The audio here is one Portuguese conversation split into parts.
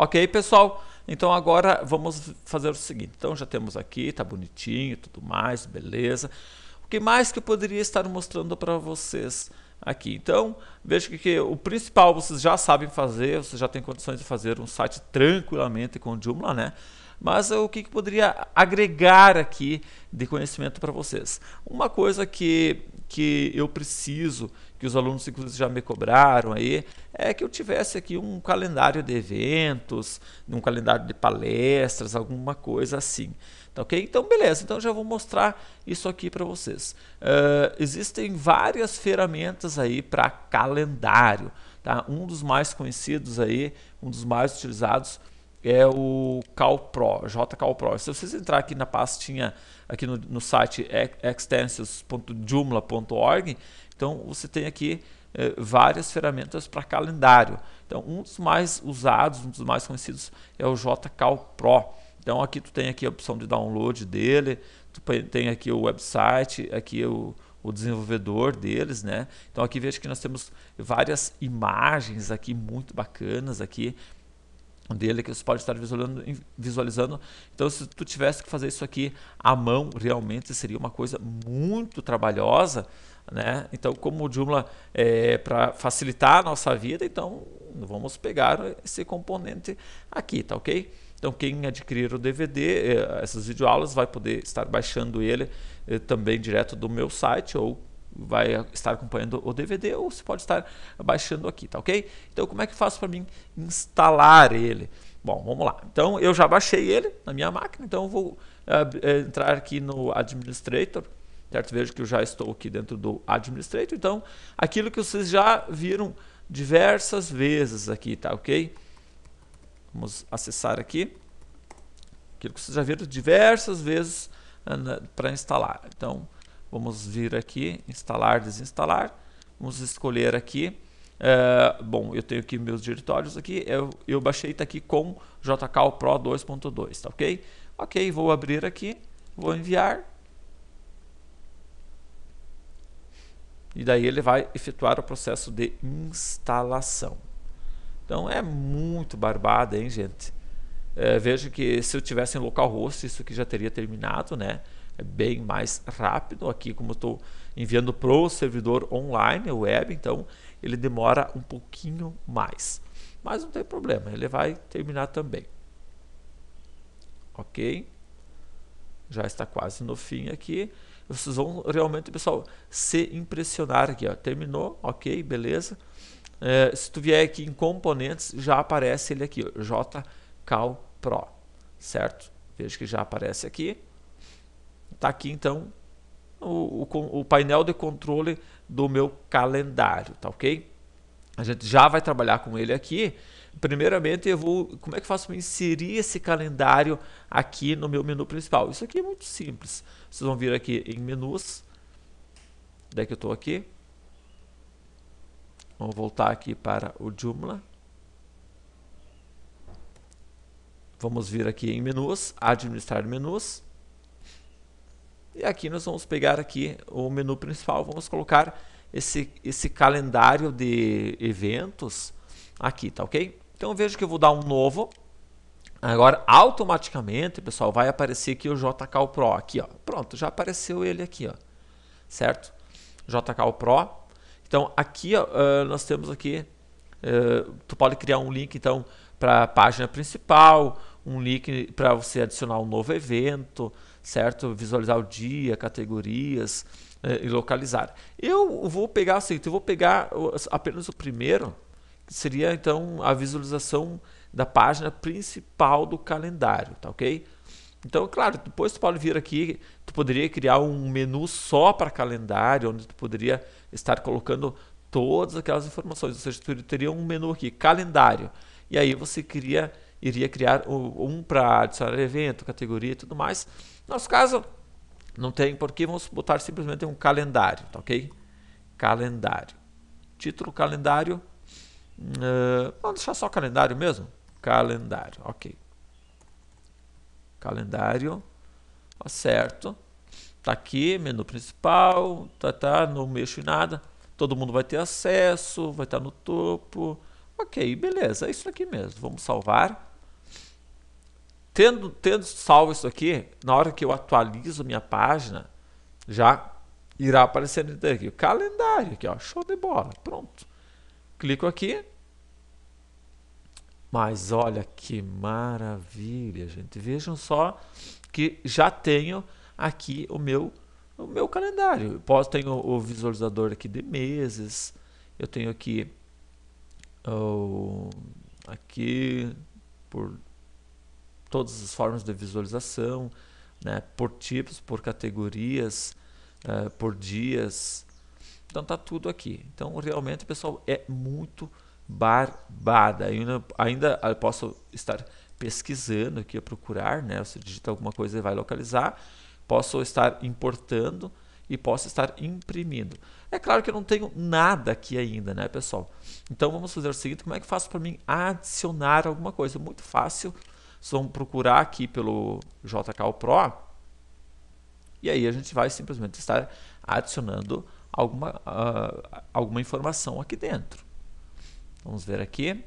Ok, pessoal? Então agora vamos fazer o seguinte. Então já temos aqui, tá bonitinho, tudo mais, beleza. O que mais que eu poderia estar mostrando para vocês aqui? Então veja que, que, o principal vocês já sabem fazer, vocês já têm condições de fazer um site tranquilamente com Joomla, né? Mas eh, o que, que poderia agregar aqui de conhecimento para vocês? Uma coisa que que eu preciso, que os alunos inclusive já me cobraram aí, é que eu tivesse aqui um calendário de eventos, um calendário de palestras, alguma coisa assim. Tá ok? Então, beleza, então já vou mostrar isso aqui para vocês. Uh, existem várias ferramentas aí para calendário. Tá? Um dos mais conhecidos aí, um dos mais utilizados é o CalPro, JCalPro. Se vocês entrar aqui na pastinha, aqui no, no site extensions.joomla.org, então você tem aqui eh, várias ferramentas para calendário. Então um dos mais usados, um dos mais conhecidos é o JCalPro. Então aqui tu tem aqui a opção de download dele, tu tem aqui o website, aqui o o desenvolvedor deles, né? Então aqui vejo que nós temos várias imagens aqui muito bacanas aqui dele que você pode estar visualizando, visualizando. Então, se tu tivesse que fazer isso aqui à mão, realmente seria uma coisa muito trabalhosa, né? Então, como o Joomla é para facilitar a nossa vida, então vamos pegar esse componente aqui, tá ok? Então, quem adquirir o DVD, é, essas videoaulas, vai poder estar baixando ele é, também direto do meu site ou vai estar acompanhando o DVD ou você pode estar baixando aqui, tá ok? Então como é que eu faço para mim instalar ele? Bom, vamos lá. Então eu já baixei ele na minha máquina, então eu vou uh, entrar aqui no Administrator, certo? Vejo que eu já estou aqui dentro do Administrator, então aquilo que vocês já viram diversas vezes aqui, tá ok? Vamos acessar aqui, aquilo que vocês já viram diversas vezes uh, eh, para instalar. Então Vamos vir aqui, instalar, desinstalar. Vamos escolher aqui. É, bom, eu tenho aqui meus diretórios aqui. Eu, eu baixei tá aqui com JKL Pro 2.2, tá ok? Ok, vou abrir aqui, vou enviar. E daí ele vai efetuar o processo de instalação. Então é muito barbada, hein, gente? É, veja que se eu tivesse em localhost, isso aqui já teria terminado, né? é bem mais rápido. Aqui, como estou enviando para o servidor online, web, então ele demora um pouquinho mais. Mas não tem problema, ele vai terminar também. Ok? Já está quase no fim aqui. Vocês vão realmente, pessoal, se impressionar aqui. Ó. Terminou, ok, beleza. É, se tu vier aqui em componentes, já aparece ele aqui, ó, JCal Pro, certo? Veja que já aparece aqui. Está aqui então o, o, o, painel de controle do meu calendário, tá ok? A gente já vai trabalhar com ele aqui. Primeiramente, eu vou, como é que eu faço para inserir esse calendário aqui no meu menu principal? Isso aqui é muito simples. Vocês vão vir aqui em menus. onde é que eu estou aqui. Vamos voltar aqui para o Joomla. Vamos vir aqui em menus, administrar menus. E aqui nós vamos pegar aqui o menu principal, vamos colocar esse, esse calendário de eventos aqui, tá ok? Então vejo que eu vou dar um novo. Agora, automaticamente, pessoal, vai aparecer aqui o JK Pro aqui, ó. Pronto, já apareceu ele aqui, ó. Certo? JK Pro. Então, aqui ó, nós temos aqui, uh, tu pode criar um link, então, para a página principal, um link para você adicionar um novo evento, certo? Visualizar o dia, categorias eh, e localizar. Eu vou pegar assim, eu vou pegar apenas o primeiro, que seria então a visualização da página principal do calendário, tá ok? Então, claro, depois tu pode vir aqui, tu poderia criar um menu só para calendário, onde tu poderia estar colocando todas aquelas informações, ou seja, tu teria um menu aqui, calendário, e aí você cria iria criar um para adicionar evento, categoria e tudo mais. Nosso caso, não tem porquê, vamos botar simplesmente um calendário, tá ok? Calendário. Título calendário. Uh, vamos deixar só calendário mesmo? Calendário, ok. Calendário. Ó, tá certo. Tá aqui, menu principal. Tá, tá, não mexo em nada. Todo mundo vai ter acesso, vai estar tá no topo. Ok, beleza, é isso aqui mesmo. Vamos salvar. Tendo, tendo salvo isso aqui, na hora que eu atualizo minha página, já irá aparecendo aqui o calendário aqui, ó, show de bola, pronto. Clico aqui. Mas olha que maravilha, gente. Vejam só que já tenho aqui o meu o meu calendário. Eu posso tenho o visualizador aqui de meses. Eu tenho aqui oh, aqui por todas as formas de visualização, né? por tipos, por categorias, uh, por dias. Então tá tudo aqui. Então realmente, pessoal, é muito barbada. Ainda, ainda posso estar pesquisando aqui a procurar, né? Você digita alguma coisa e vai localizar. Posso estar importando e posso estar imprimindo. É claro que eu não tenho nada aqui ainda, né, pessoal? Então vamos fazer o seguinte, como é que faço para mim adicionar alguma coisa? Muito fácil. Vocês vão procurar aqui pelo JK Pro e aí a gente vai simplesmente estar adicionando alguma, uh, alguma informação aqui dentro. Vamos ver aqui.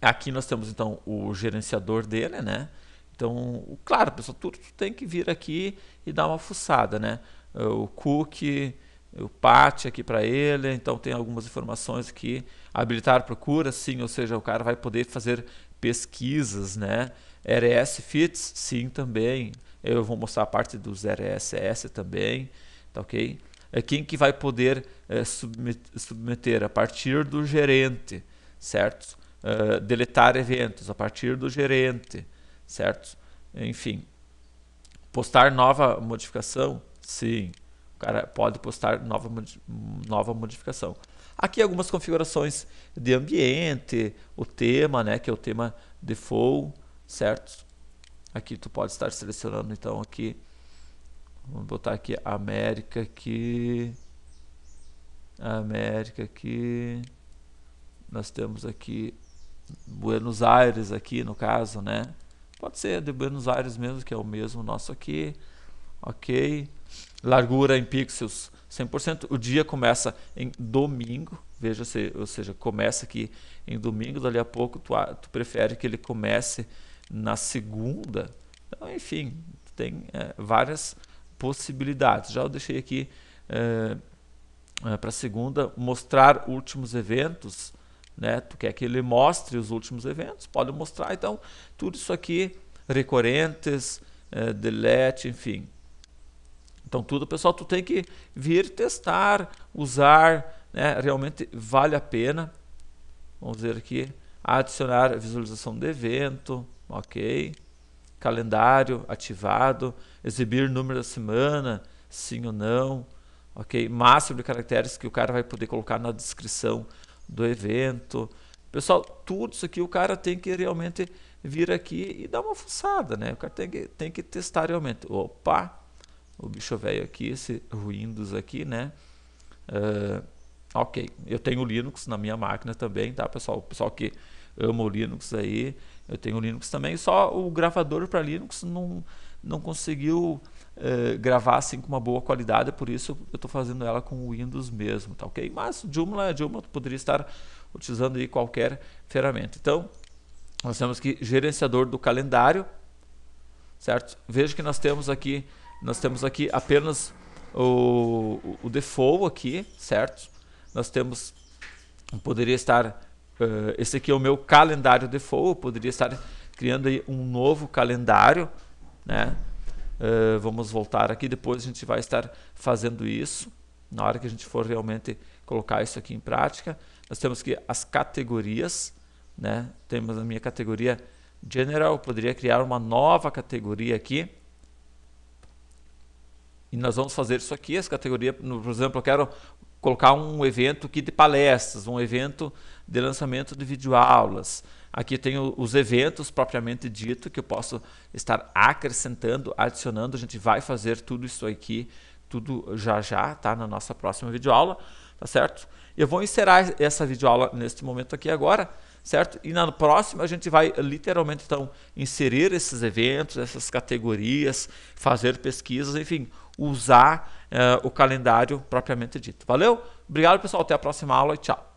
Aqui nós temos então o gerenciador dele, né? Então, claro, pessoal, tudo tem que vir aqui e dar uma fuçada, né? Ah, o cookie o PAT aqui para ele, então tem algumas informações aqui. Habilitar procura, sim, ou seja, o cara vai poder fazer pesquisas, né? RS Fits, sim, também. Eu vou mostrar a parte dos RSS também, tá ok? É quem que vai poder é, submeter a partir do gerente, certo? Uh, deletar eventos a partir do gerente, certo? Enfim, postar nova modificação, sim cara pode postar nova, nova modificação. Aqui algumas configurações de ambiente, o tema, né, que é o tema default, certo? Aqui tu pode estar selecionando então aqui, vamos botar aqui América aqui, América aqui, nós temos aqui Buenos Aires aqui no caso, né? Pode ser de Buenos Aires mesmo, que é o mesmo nosso aqui, ok? largura em pixels 100%. O dia começa em domingo, veja se, ou seja, começa aqui em domingo, dali a pouco tu, tu prefere que ele comece na segunda. Então, enfim, tem é, várias possibilidades. Já eu deixei aqui é, eh, é, eh, para segunda mostrar últimos eventos, né? Tu quer que ele mostre os últimos eventos? Pode mostrar. Então, tudo isso aqui recorrentes, delete, enfim, então, tudo, pessoal, tu tem que vir testar, usar, né? Realmente vale a pena. Vamos dizer aqui, adicionar visualização do evento, ok. Calendário ativado, exibir número da semana, sim ou não, ok. Máximo de caracteres que o cara vai poder colocar na descrição do evento. Pessoal, tudo isso aqui o cara tem que realmente vir aqui e dar uma fuçada, né? O cara tem que, tem que testar realmente. Opa, o bicho velho aqui, esse Windows aqui, né? Uh, ok, eu tenho Linux na minha máquina também, tá, pessoal? O pessoal que ama o Linux aí, eu tenho Linux também. Só o gravador para Linux não, não conseguiu uh, gravar assim com uma boa qualidade, por isso eu estou fazendo ela com o Windows mesmo, tá ok? Mas Joomla é Joomla, poderia estar utilizando aí qualquer ferramenta. Então, nós temos que gerenciador do calendário, certo? Veja que nós temos aqui nós temos aqui apenas o, o, default aqui, certo? Nós temos, poderia estar, uh, esse aqui é o meu calendário default, eu poderia estar criando aí um novo calendário, né? Uh, vamos voltar aqui, depois a gente vai estar fazendo isso, na hora que a gente for realmente colocar isso aqui em prática. Nós temos que as categorias, né? Temos a minha categoria General, eu poderia criar uma nova categoria aqui, e nós vamos fazer isso aqui, essa categoria, por exemplo, eu quero colocar um evento aqui de palestras, um evento de lançamento de videoaulas. Aqui tenho os eventos propriamente dito, que eu posso estar acrescentando, adicionando. A gente vai fazer tudo isso aqui, tudo já já, tá? Na nossa próxima videoaula, tá certo? Eu vou encerrar essa videoaula neste momento aqui agora, certo? E na próxima a gente vai literalmente, então, inserir esses eventos, essas categorias, fazer pesquisas, enfim, usar uh, o calendário propriamente dito. Valeu? Obrigado, pessoal. Até a próxima aula e tchau.